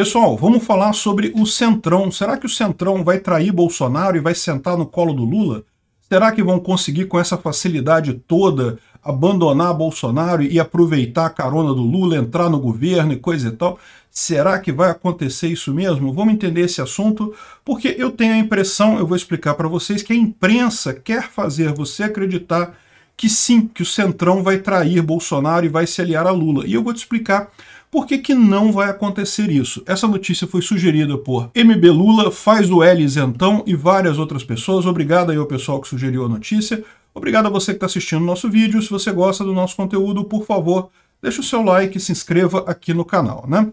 Pessoal, vamos falar sobre o Centrão. Será que o Centrão vai trair Bolsonaro e vai sentar no colo do Lula? Será que vão conseguir com essa facilidade toda abandonar Bolsonaro e aproveitar a carona do Lula, entrar no governo e coisa e tal? Será que vai acontecer isso mesmo? Vamos entender esse assunto, porque eu tenho a impressão, eu vou explicar para vocês, que a imprensa quer fazer você acreditar que sim, que o Centrão vai trair Bolsonaro e vai se aliar a Lula. E eu vou te explicar por que, que não vai acontecer isso? Essa notícia foi sugerida por MB Lula, faz o L isentão e várias outras pessoas. Obrigado aí ao pessoal que sugeriu a notícia. Obrigado a você que está assistindo o nosso vídeo. Se você gosta do nosso conteúdo, por favor, deixa o seu like e se inscreva aqui no canal, né?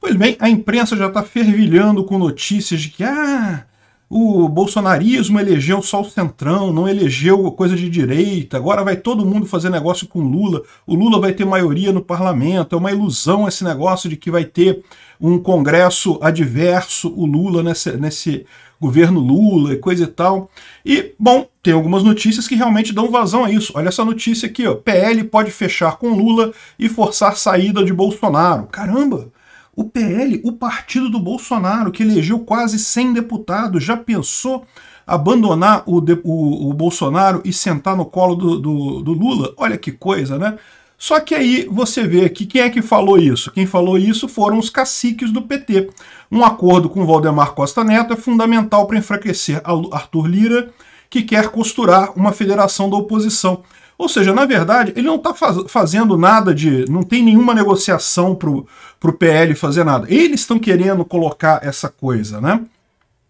Pois bem, a imprensa já está fervilhando com notícias de que... Ah, o bolsonarismo elegeu só o centrão, não elegeu coisa de direita, agora vai todo mundo fazer negócio com Lula, o Lula vai ter maioria no parlamento, é uma ilusão esse negócio de que vai ter um congresso adverso o Lula nesse, nesse governo Lula e coisa e tal. E, bom, tem algumas notícias que realmente dão vazão a isso. Olha essa notícia aqui, ó, PL pode fechar com Lula e forçar saída de Bolsonaro. Caramba! O PL, o partido do Bolsonaro, que elegeu quase 100 deputados, já pensou abandonar o, o, o Bolsonaro e sentar no colo do, do, do Lula? Olha que coisa, né? Só que aí você vê que quem é que falou isso? Quem falou isso foram os caciques do PT. Um acordo com Valdemar Costa Neto é fundamental para enfraquecer Arthur Lira, que quer costurar uma federação da oposição. Ou seja, na verdade, ele não está faz, fazendo nada de. não tem nenhuma negociação para o PL fazer nada. Eles estão querendo colocar essa coisa, né?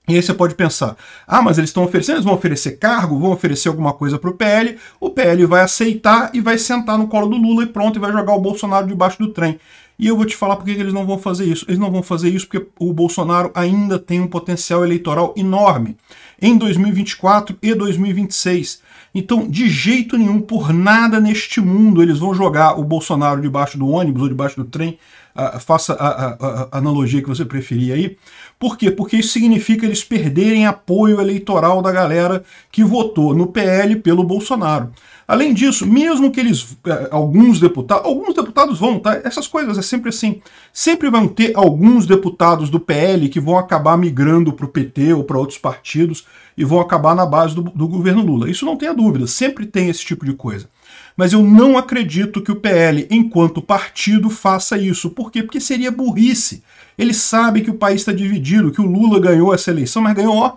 E aí você pode pensar, ah, mas eles estão oferecendo, eles vão oferecer cargo, vão oferecer alguma coisa para o PL, o PL vai aceitar e vai sentar no colo do Lula e pronto, e vai jogar o Bolsonaro debaixo do trem. E eu vou te falar por que eles não vão fazer isso. Eles não vão fazer isso porque o Bolsonaro ainda tem um potencial eleitoral enorme em 2024 e 2026. Então, de jeito nenhum, por nada neste mundo, eles vão jogar o Bolsonaro debaixo do ônibus ou debaixo do trem a, faça a, a, analogia que você preferir aí. Por quê? Porque isso significa eles perderem apoio eleitoral da galera que votou no PL pelo Bolsonaro. Além disso, mesmo que eles, eh, alguns deputados, alguns deputados vão, tá? Essas coisas é sempre assim. Sempre vão ter alguns deputados do PL que vão acabar migrando para o PT ou para outros partidos e vão acabar na base do, do governo Lula. Isso não tenha dúvida, sempre tem esse tipo de coisa. Mas eu não acredito que o PL, enquanto partido, faça isso. Por por quê? Porque seria burrice. Eles sabem que o país está dividido, que o Lula ganhou essa eleição, mas ganhou ó,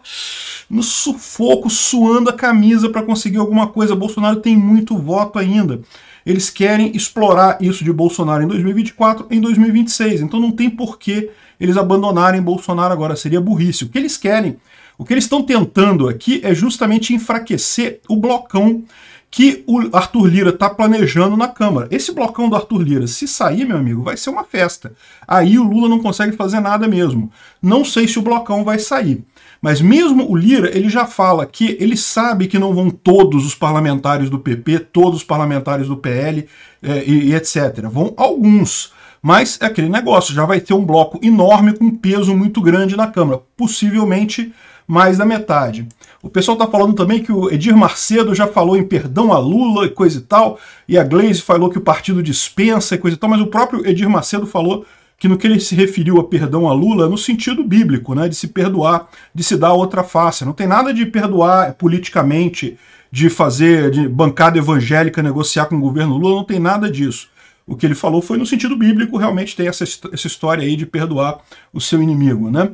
no sufoco, suando a camisa para conseguir alguma coisa. Bolsonaro tem muito voto ainda. Eles querem explorar isso de Bolsonaro em 2024, em 2026. Então não tem porquê eles abandonarem Bolsonaro agora. Seria burrice. O que eles querem, o que eles estão tentando aqui é justamente enfraquecer o blocão que o Arthur Lira está planejando na Câmara. Esse blocão do Arthur Lira, se sair, meu amigo, vai ser uma festa. Aí o Lula não consegue fazer nada mesmo. Não sei se o blocão vai sair. Mas mesmo o Lira, ele já fala que ele sabe que não vão todos os parlamentares do PP, todos os parlamentares do PL é, e, e etc. Vão alguns. Mas é aquele negócio, já vai ter um bloco enorme com peso muito grande na Câmara. Possivelmente mais da metade. O pessoal está falando também que o Edir Macedo já falou em perdão a Lula e coisa e tal, e a Glaze falou que o partido dispensa e coisa e tal, mas o próprio Edir Macedo falou que no que ele se referiu a perdão a Lula no sentido bíblico, né, de se perdoar, de se dar outra face. Não tem nada de perdoar politicamente, de fazer de bancada evangélica negociar com o governo Lula, não tem nada disso. O que ele falou foi no sentido bíblico, realmente tem essa, essa história aí de perdoar o seu inimigo, né?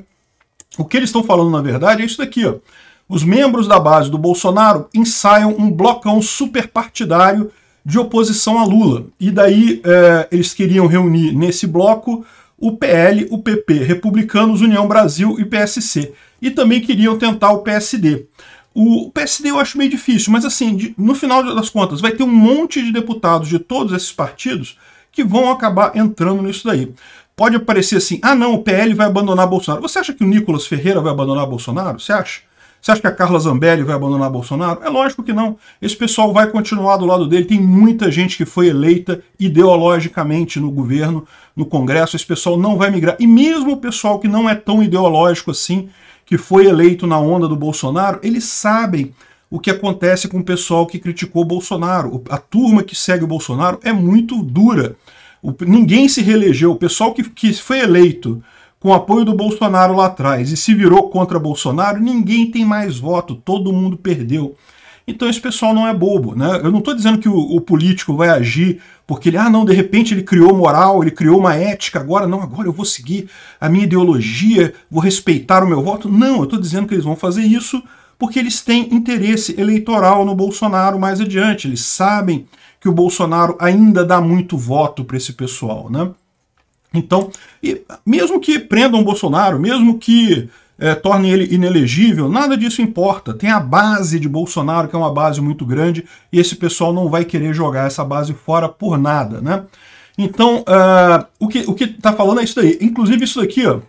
O que eles estão falando, na verdade, é isso daqui, ó. Os membros da base do Bolsonaro ensaiam um blocão superpartidário de oposição a Lula. E daí é, eles queriam reunir nesse bloco o PL, o PP, Republicanos, União Brasil e PSC. E também queriam tentar o PSD. O PSD eu acho meio difícil, mas assim, no final das contas, vai ter um monte de deputados de todos esses partidos que vão acabar entrando nisso daí pode aparecer assim: ah, não, o PL vai abandonar Bolsonaro. Você acha que o Nicolas Ferreira vai abandonar Bolsonaro? Você acha? Você acha que a Carla Zambelli vai abandonar Bolsonaro? É lógico que não. Esse pessoal vai continuar do lado dele. Tem muita gente que foi eleita ideologicamente no governo, no Congresso. Esse pessoal não vai migrar. E mesmo o pessoal que não é tão ideológico assim, que foi eleito na onda do Bolsonaro, eles sabem o que acontece com o pessoal que criticou Bolsonaro. A turma que segue o Bolsonaro é muito dura. O, ninguém se reelegeu. O pessoal que, que foi eleito com apoio do Bolsonaro lá atrás e se virou contra Bolsonaro, ninguém tem mais voto, todo mundo perdeu. Então esse pessoal não é bobo, né? Eu não estou dizendo que o, o, político vai agir porque ele, ah, não, de repente ele criou moral, ele criou uma ética, agora não, agora eu vou seguir a minha ideologia, vou respeitar o meu voto. Não, eu estou dizendo que eles vão fazer isso porque eles têm interesse eleitoral no Bolsonaro mais adiante. Eles sabem que o Bolsonaro ainda dá muito voto para esse pessoal, né? Então, e mesmo que prendam o Bolsonaro, mesmo que é, eh, torne ele inelegível, nada disso importa. Tem a base de Bolsonaro, que é uma base muito grande, e esse pessoal não vai querer jogar essa base fora por nada, né? Então, uh, o que o que tá falando é isso daí. Inclusive isso daqui, ó.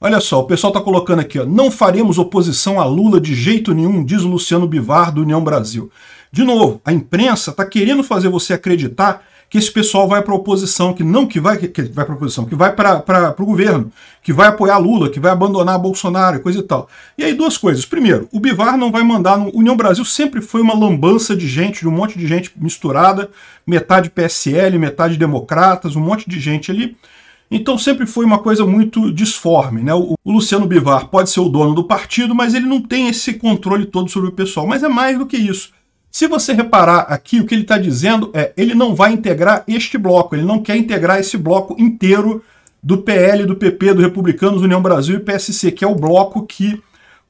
Olha só, o pessoal tá colocando aqui, ó. Não faremos oposição a Lula de jeito nenhum, diz Luciano Bivar, do União Brasil. De novo, a imprensa está querendo fazer você acreditar que esse pessoal vai para a oposição, que não que vai, que vai para a oposição, que vai para o governo, que vai apoiar Lula, que vai abandonar Bolsonaro, coisa e tal. E aí duas coisas. Primeiro, o Bivar não vai mandar no União Brasil sempre foi uma lambança de gente, de um monte de gente misturada, metade PSL, metade democratas, um monte de gente ali. Então sempre foi uma coisa muito disforme, né? O, o Luciano Bivar pode ser o dono do partido, mas ele não tem esse controle todo sobre o pessoal, mas é mais do que isso. Se você reparar aqui, o que ele está dizendo é ele não vai integrar este bloco, ele não quer integrar esse bloco inteiro do PL, do PP, do Republicanos, União Brasil e PSC, que é o bloco que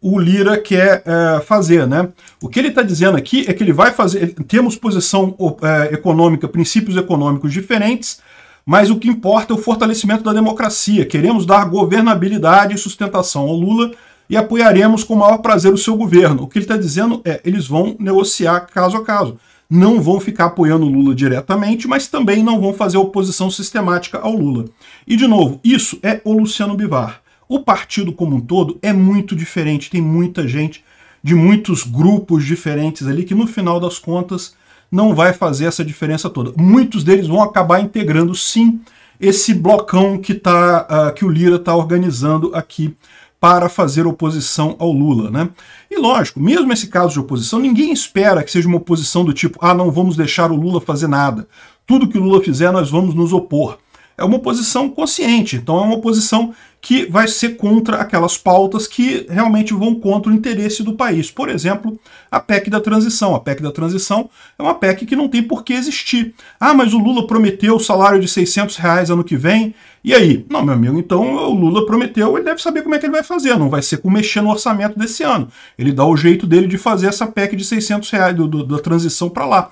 o Lira quer é, fazer. Né? O que ele está dizendo aqui é que ele vai fazer. Temos posição é, econômica, princípios econômicos diferentes, mas o que importa é o fortalecimento da democracia. Queremos dar governabilidade e sustentação ao Lula e apoiaremos com o maior prazer o seu governo. O que ele está dizendo é, eles vão negociar caso a caso. Não vão ficar apoiando o Lula diretamente, mas também não vão fazer oposição sistemática ao Lula. E, de novo, isso é o Luciano Bivar. O partido como um todo é muito diferente, tem muita gente de muitos grupos diferentes ali que, no final das contas, não vai fazer essa diferença toda. Muitos deles vão acabar integrando, sim, esse blocão que, tá, uh, que o Lira está organizando aqui para fazer oposição ao Lula. Né? E lógico, mesmo esse caso de oposição, ninguém espera que seja uma oposição do tipo, ah, não vamos deixar o Lula fazer nada. Tudo que o Lula fizer, nós vamos nos opor é uma oposição consciente, então é uma oposição que vai ser contra aquelas pautas que realmente vão contra o interesse do país. Por exemplo, a PEC da transição. A PEC da transição é uma PEC que não tem por que existir. Ah, mas o Lula prometeu o salário de 600 reais ano que vem, e aí? Não, meu amigo, então o Lula prometeu, ele deve saber como é que ele vai fazer, não vai ser com mexer no orçamento desse ano. Ele dá o jeito dele de fazer essa PEC de 600 reais do, do, da transição para lá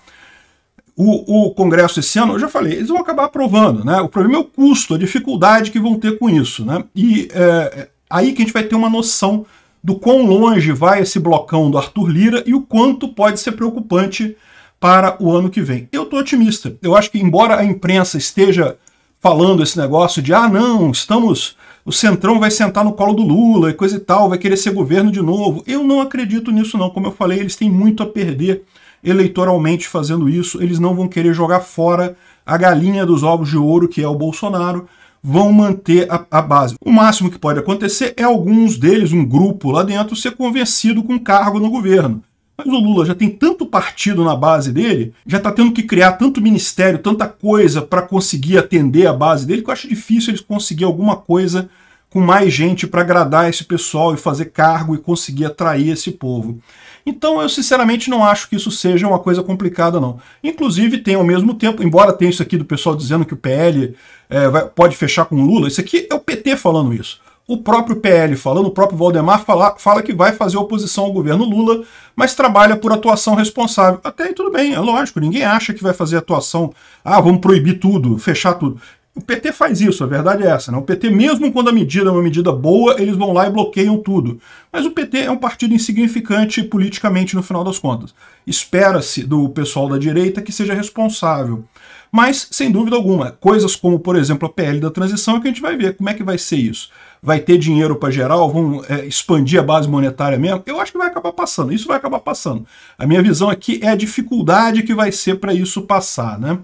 o, o, Congresso esse ano, eu já falei, eles vão acabar aprovando, né? O problema é o custo, a dificuldade que vão ter com isso, né? E é, é, aí que a gente vai ter uma noção do quão longe vai esse blocão do Arthur Lira e o quanto pode ser preocupante para o ano que vem. Eu estou otimista. Eu acho que, embora a imprensa esteja falando esse negócio de ah, não, estamos. O Centrão vai sentar no colo do Lula e coisa e tal, vai querer ser governo de novo. Eu não acredito nisso, não. Como eu falei, eles têm muito a perder eleitoralmente fazendo isso, eles não vão querer jogar fora a galinha dos ovos de ouro, que é o Bolsonaro, vão manter a, a, base. O máximo que pode acontecer é alguns deles, um grupo lá dentro, ser convencido com cargo no governo. Mas o Lula já tem tanto partido na base dele, já está tendo que criar tanto ministério, tanta coisa para conseguir atender a base dele, que eu acho difícil eles conseguir alguma coisa com mais gente para agradar esse pessoal e fazer cargo e conseguir atrair esse povo. Então eu sinceramente não acho que isso seja uma coisa complicada, não. Inclusive, tem ao mesmo tempo, embora tenha isso aqui do pessoal dizendo que o PL é, vai, pode fechar com Lula, isso aqui é o PT falando isso. O próprio PL falando, o próprio Valdemar fala, fala que vai fazer oposição ao governo Lula, mas trabalha por atuação responsável. Até aí tudo bem, é lógico, ninguém acha que vai fazer atuação, ah, vamos proibir tudo, fechar tudo. O PT faz isso, a verdade é essa. Né? O PT, mesmo quando a medida é uma medida boa, eles vão lá e bloqueiam tudo. Mas o PT é um partido insignificante politicamente no final das contas. Espera-se do pessoal da direita que seja responsável. Mas, sem dúvida alguma, coisas como, por exemplo, a PL da transição, é que a gente vai ver como é que vai ser isso. Vai ter dinheiro para geral? Vão é, expandir a base monetária mesmo? Eu acho que vai acabar passando, isso vai acabar passando. A minha visão aqui é a dificuldade que vai ser para isso passar, né?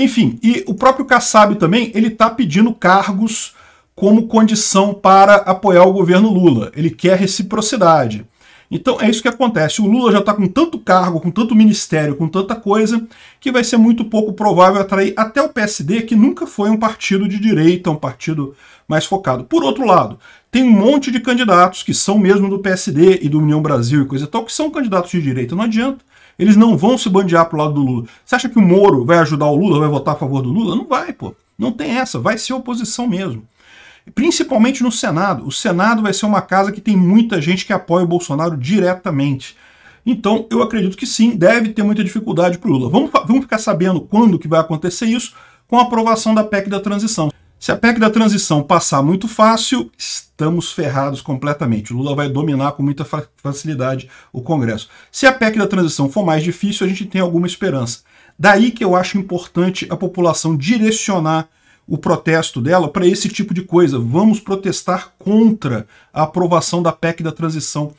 Enfim, e o próprio Kassab também, ele está pedindo cargos como condição para apoiar o governo Lula. Ele quer reciprocidade. Então é isso que acontece. O Lula já está com tanto cargo, com tanto ministério, com tanta coisa, que vai ser muito pouco provável atrair até o PSD, que nunca foi um partido de direita, um partido mais focado. Por outro lado, tem um monte de candidatos que são mesmo do PSD e do União Brasil e coisa e tal, que são candidatos de direita. Não adianta. Eles não vão se bandear pro lado do Lula. Você acha que o Moro vai ajudar o Lula, vai votar a favor do Lula? Não vai, pô. Não tem essa, vai ser oposição mesmo. Principalmente no Senado. O Senado vai ser uma casa que tem muita gente que apoia o Bolsonaro diretamente. Então, eu acredito que sim, deve ter muita dificuldade pro Lula. Vamos, vamos ficar sabendo quando que vai acontecer isso com a aprovação da PEC da transição. Se a PEC da transição passar muito fácil, estamos ferrados completamente. O Lula vai dominar com muita facilidade o Congresso. Se a PEC da transição for mais difícil, a gente tem alguma esperança. Daí que eu acho importante a população direcionar o protesto dela para esse tipo de coisa. Vamos protestar contra a aprovação da PEC da transição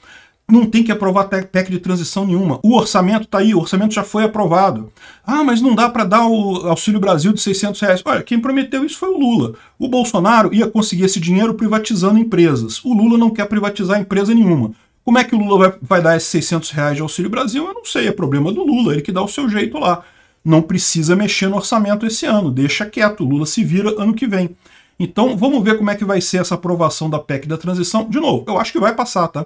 não tem que aprovar pec de transição nenhuma. O orçamento está aí, o orçamento já foi aprovado. Ah, mas não dá para dar o Auxílio Brasil de 600 reais. Olha, quem prometeu isso foi o Lula. O Bolsonaro ia conseguir esse dinheiro privatizando empresas. O Lula não quer privatizar empresa nenhuma. Como é que o Lula vai, vai dar esses 600 reais de Auxílio Brasil? Eu não sei, é problema do Lula, ele que dá o seu jeito lá. Não precisa mexer no orçamento esse ano, deixa quieto, o Lula se vira ano que vem. Então, vamos ver como é que vai ser essa aprovação da PEC da transição. De novo, eu acho que vai passar, tá?